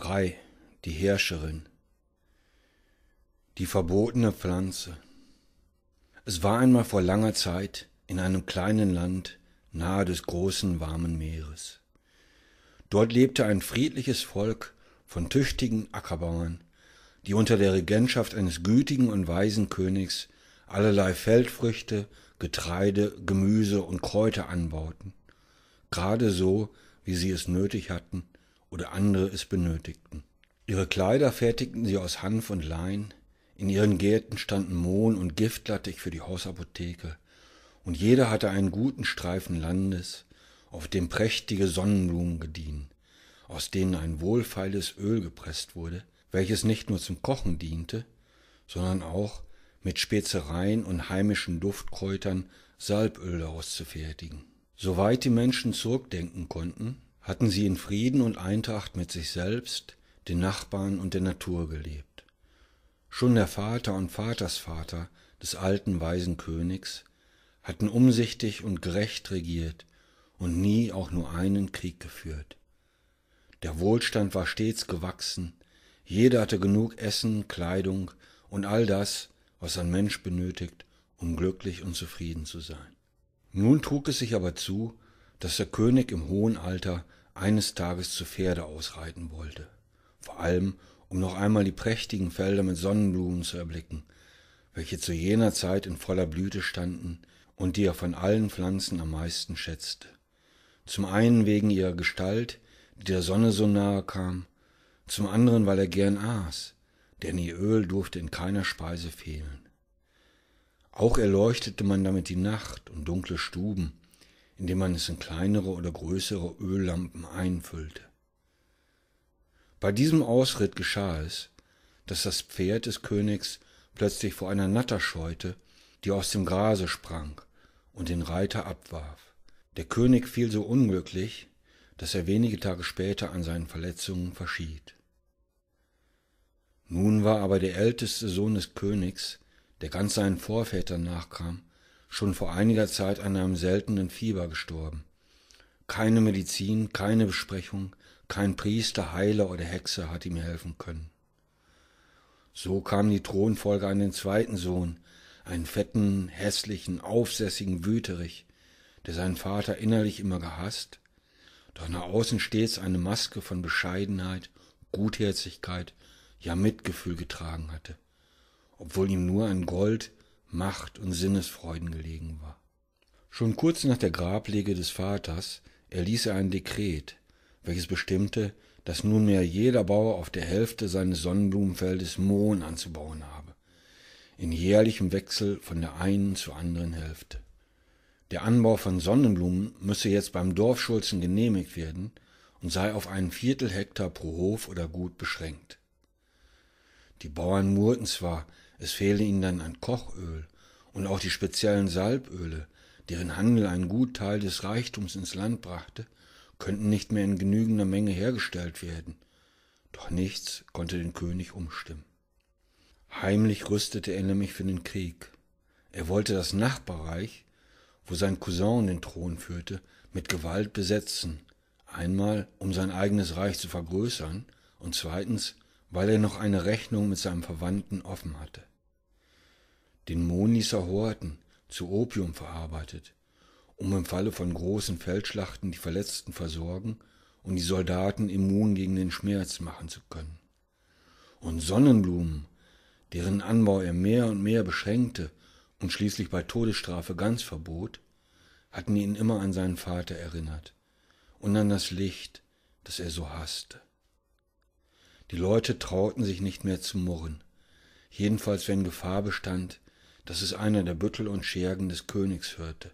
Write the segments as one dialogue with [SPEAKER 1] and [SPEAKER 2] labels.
[SPEAKER 1] 3. Die Herrscherin. Die verbotene Pflanze. Es war einmal vor langer Zeit in einem kleinen Land nahe des großen warmen Meeres. Dort lebte ein friedliches Volk von tüchtigen Ackerbauern, die unter der Regentschaft eines gütigen und weisen Königs allerlei Feldfrüchte, Getreide, Gemüse und Kräuter anbauten, gerade so, wie sie es nötig hatten, oder andere es benötigten. Ihre Kleider fertigten sie aus Hanf und Lein, in ihren Gärten standen Mohn und Giftlattich für die Hausapotheke, und jeder hatte einen guten Streifen Landes, auf dem prächtige Sonnenblumen gediehen, aus denen ein wohlfeiles Öl gepresst wurde, welches nicht nur zum Kochen diente, sondern auch mit Spezereien und heimischen Duftkräutern Salböl auszufertigen. Soweit die Menschen zurückdenken konnten, hatten sie in Frieden und Eintracht mit sich selbst, den Nachbarn und der Natur gelebt. Schon der Vater und Vatersvater des alten weisen Königs hatten umsichtig und gerecht regiert und nie auch nur einen Krieg geführt. Der Wohlstand war stets gewachsen, jeder hatte genug Essen, Kleidung und all das, was ein Mensch benötigt, um glücklich und zufrieden zu sein. Nun trug es sich aber zu, dass der König im hohen Alter eines Tages zu Pferde ausreiten wollte, vor allem um noch einmal die prächtigen Felder mit Sonnenblumen zu erblicken, welche zu jener Zeit in voller Blüte standen und die er von allen Pflanzen am meisten schätzte. Zum einen wegen ihrer Gestalt, die der Sonne so nahe kam, zum anderen, weil er gern aß, denn ihr Öl durfte in keiner Speise fehlen. Auch erleuchtete man damit die Nacht und dunkle Stuben, indem man es in kleinere oder größere Öllampen einfüllte. Bei diesem Ausritt geschah es, dass das Pferd des Königs plötzlich vor einer Natter scheute, die aus dem Grase sprang und den Reiter abwarf. Der König fiel so unglücklich, dass er wenige Tage später an seinen Verletzungen verschied. Nun war aber der älteste Sohn des Königs, der ganz seinen Vorvätern nachkam, schon vor einiger Zeit an einem seltenen Fieber gestorben. Keine Medizin, keine Besprechung, kein Priester, Heiler oder Hexe hat ihm helfen können. So kam die Thronfolge an den zweiten Sohn, einen fetten, hässlichen, aufsässigen Wüterich, der seinen Vater innerlich immer gehasst, doch nach außen stets eine Maske von Bescheidenheit, Gutherzigkeit, ja Mitgefühl getragen hatte, obwohl ihm nur ein Gold, Macht und Sinnesfreuden gelegen war. Schon kurz nach der Grablege des Vaters erließ er ein Dekret, welches bestimmte, dass nunmehr jeder Bauer auf der Hälfte seines Sonnenblumenfeldes Mohn anzubauen habe, in jährlichem Wechsel von der einen zur anderen Hälfte. Der Anbau von Sonnenblumen müsse jetzt beim Dorfschulzen genehmigt werden und sei auf einen Viertel Hektar pro Hof oder Gut beschränkt. Die Bauern murrten zwar, es fehle ihnen dann an Kochöl und auch die speziellen Salböle, deren Handel einen Gutteil des Reichtums ins Land brachte, könnten nicht mehr in genügender Menge hergestellt werden. Doch nichts konnte den König umstimmen. Heimlich rüstete er nämlich für den Krieg. Er wollte das Nachbarreich, wo sein Cousin den Thron führte, mit Gewalt besetzen, einmal um sein eigenes Reich zu vergrößern und zweitens weil er noch eine Rechnung mit seinem Verwandten offen hatte. Den Moniser Horten zu Opium verarbeitet, um im Falle von großen Feldschlachten die Verletzten versorgen und die Soldaten immun gegen den Schmerz machen zu können. Und Sonnenblumen, deren Anbau er mehr und mehr beschränkte und schließlich bei Todesstrafe ganz verbot, hatten ihn immer an seinen Vater erinnert und an das Licht, das er so hasste. Die Leute trauten sich nicht mehr zu murren. Jedenfalls, wenn Gefahr bestand, dass es einer der Büttel und Schergen des Königs hörte,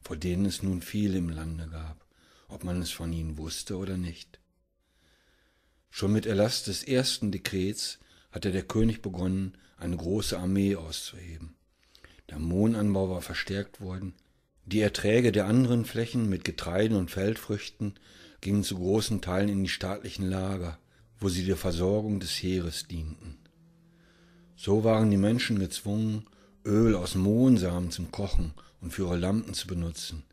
[SPEAKER 1] vor denen es nun viele im Lande gab, ob man es von ihnen wusste oder nicht. Schon mit Erlass des ersten Dekrets hatte der König begonnen, eine große Armee auszuheben. Der Mohnanbau war verstärkt worden, die Erträge der anderen Flächen mit Getreiden und Feldfrüchten gingen zu großen Teilen in die staatlichen Lager, wo sie der Versorgung des Heeres dienten. So waren die Menschen gezwungen, Öl aus Mohnsamen zum Kochen und für ihre Lampen zu benutzen,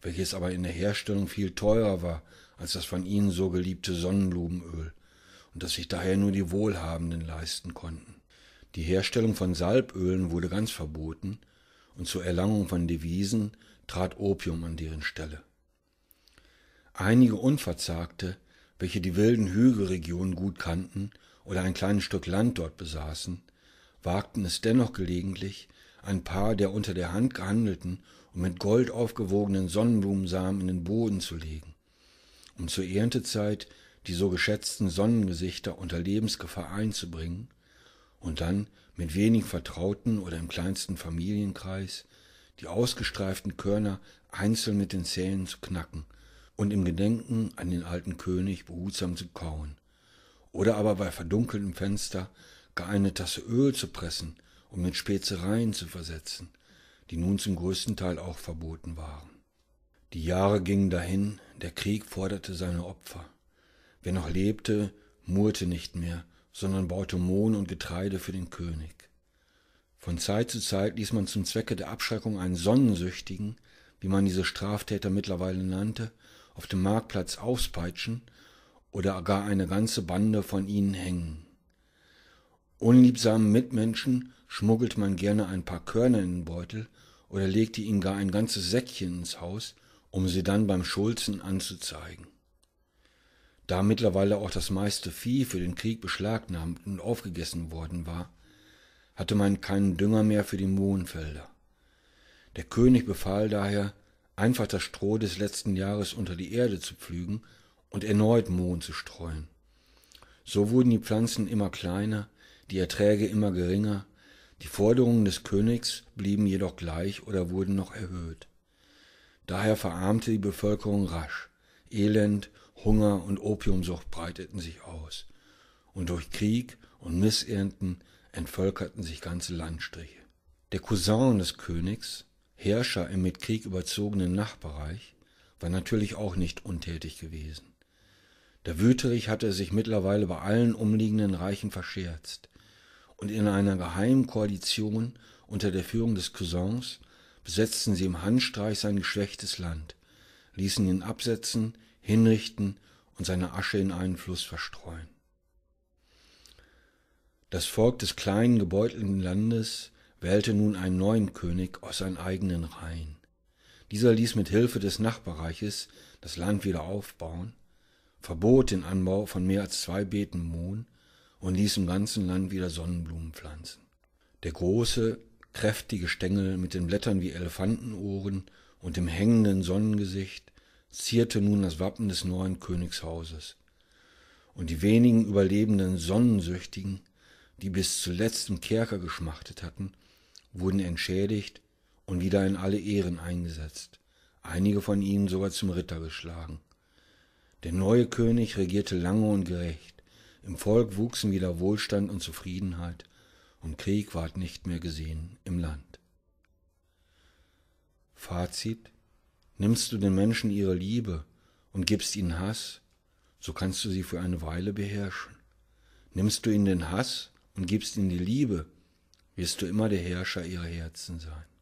[SPEAKER 1] welches aber in der Herstellung viel teurer war als das von ihnen so geliebte Sonnenblumenöl und das sich daher nur die Wohlhabenden leisten konnten. Die Herstellung von Salbölen wurde ganz verboten und zur Erlangung von Devisen trat Opium an deren Stelle. Einige Unverzagte welche die wilden hügelregionen gut kannten oder ein kleines stück land dort besaßen wagten es dennoch gelegentlich ein paar der unter der hand gehandelten und mit gold aufgewogenen sonnenblumensamen in den boden zu legen um zur erntezeit die so geschätzten sonnengesichter unter lebensgefahr einzubringen und dann mit wenigen vertrauten oder im kleinsten familienkreis die ausgestreiften körner einzeln mit den zähnen zu knacken und im Gedenken an den alten König behutsam zu kauen, oder aber bei verdunkeltem Fenster gar eine Tasse Öl zu pressen, um mit Spezereien zu versetzen, die nun zum größten Teil auch verboten waren. Die Jahre gingen dahin, der Krieg forderte seine Opfer. Wer noch lebte, murrte nicht mehr, sondern baute Mohn und Getreide für den König. Von Zeit zu Zeit ließ man zum Zwecke der Abschreckung einen Sonnensüchtigen, wie man diese Straftäter mittlerweile nannte, auf dem Marktplatz auspeitschen oder gar eine ganze Bande von ihnen hängen. Unliebsamen Mitmenschen schmuggelt man gerne ein paar Körner in den Beutel oder legt ihnen gar ein ganzes Säckchen ins Haus, um sie dann beim Schulzen anzuzeigen. Da mittlerweile auch das meiste Vieh für den Krieg beschlagnahmt und aufgegessen worden war, hatte man keinen Dünger mehr für die Mohnfelder. Der König befahl daher, einfach das Stroh des letzten Jahres unter die Erde zu pflügen und erneut Mohn zu streuen. So wurden die Pflanzen immer kleiner, die Erträge immer geringer, die Forderungen des Königs blieben jedoch gleich oder wurden noch erhöht. Daher verarmte die Bevölkerung rasch, Elend, Hunger und Opiumsucht breiteten sich aus, und durch Krieg und Missernten entvölkerten sich ganze Landstriche. Der Cousin des Königs, Herrscher im mit Krieg überzogenen Nachbarreich, war natürlich auch nicht untätig gewesen. Der Wüterich hatte sich mittlerweile bei allen umliegenden Reichen verscherzt, und in einer geheimen Koalition unter der Führung des Cousins besetzten sie im Handstreich sein geschwächtes Land, ließen ihn absetzen, hinrichten und seine Asche in einen Fluss verstreuen. Das Volk des kleinen gebeutelten Landes wählte nun einen neuen König aus seinen eigenen Reihen. Dieser ließ mit Hilfe des Nachbarreiches das Land wieder aufbauen, verbot den Anbau von mehr als zwei Beeten Mohn und ließ im ganzen Land wieder Sonnenblumen pflanzen. Der große, kräftige Stängel mit den Blättern wie Elefantenohren und dem hängenden Sonnengesicht zierte nun das Wappen des neuen Königshauses. Und die wenigen überlebenden Sonnensüchtigen, die bis zuletzt im Kerker geschmachtet hatten, wurden entschädigt und wieder in alle Ehren eingesetzt, einige von ihnen sogar zum Ritter geschlagen. Der neue König regierte lange und gerecht, im Volk wuchsen wieder Wohlstand und Zufriedenheit, und Krieg ward nicht mehr gesehen im Land. Fazit Nimmst du den Menschen ihre Liebe und gibst ihnen Hass, so kannst du sie für eine Weile beherrschen. Nimmst du ihnen den Hass und gibst ihnen die Liebe, wirst du immer der Herrscher ihrer Herzen sein.